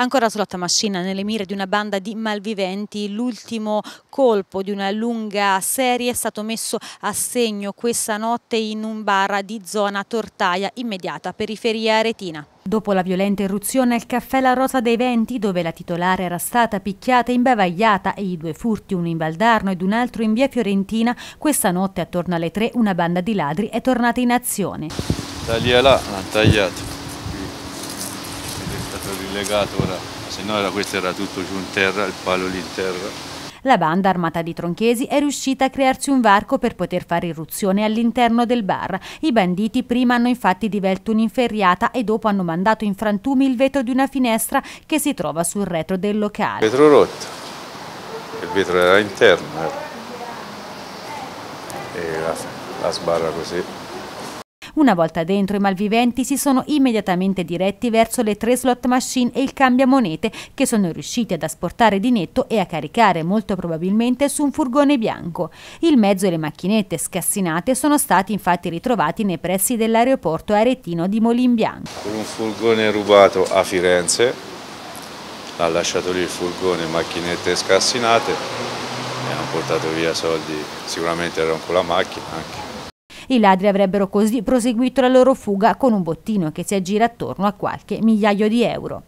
Ancora sulla Tamascina, nelle mire di una banda di malviventi, l'ultimo colpo di una lunga serie è stato messo a segno questa notte in un bar di zona Tortaia, immediata periferia aretina. Dopo la violenta irruzione al caffè La Rosa dei Venti, dove la titolare era stata picchiata e imbavagliata e i due furti, uno in Valdarno ed un altro in via Fiorentina, questa notte attorno alle tre una banda di ladri è tornata in azione. Tagliala, là, l'ha tagliato legato ora, se no era, questo era tutto giù in terra, il palo lì in terra. La banda armata di tronchesi è riuscita a crearsi un varco per poter fare irruzione all'interno del bar. I banditi prima hanno infatti divelto un'inferriata e dopo hanno mandato in frantumi il vetro di una finestra che si trova sul retro del locale. vetro rotto, il vetro era interno e la, la sbarra così. Una volta dentro i malviventi si sono immediatamente diretti verso le tre slot machine e il cambiamonete che sono riusciti ad asportare di netto e a caricare molto probabilmente su un furgone bianco. Il mezzo e le macchinette scassinate sono stati infatti ritrovati nei pressi dell'aeroporto aretino di Molimbianco. Con un furgone rubato a Firenze, ha lasciato lì il furgone, macchinette scassinate e hanno portato via soldi, sicuramente erano con la macchina anche. I ladri avrebbero così proseguito la loro fuga con un bottino che si aggira attorno a qualche migliaio di euro.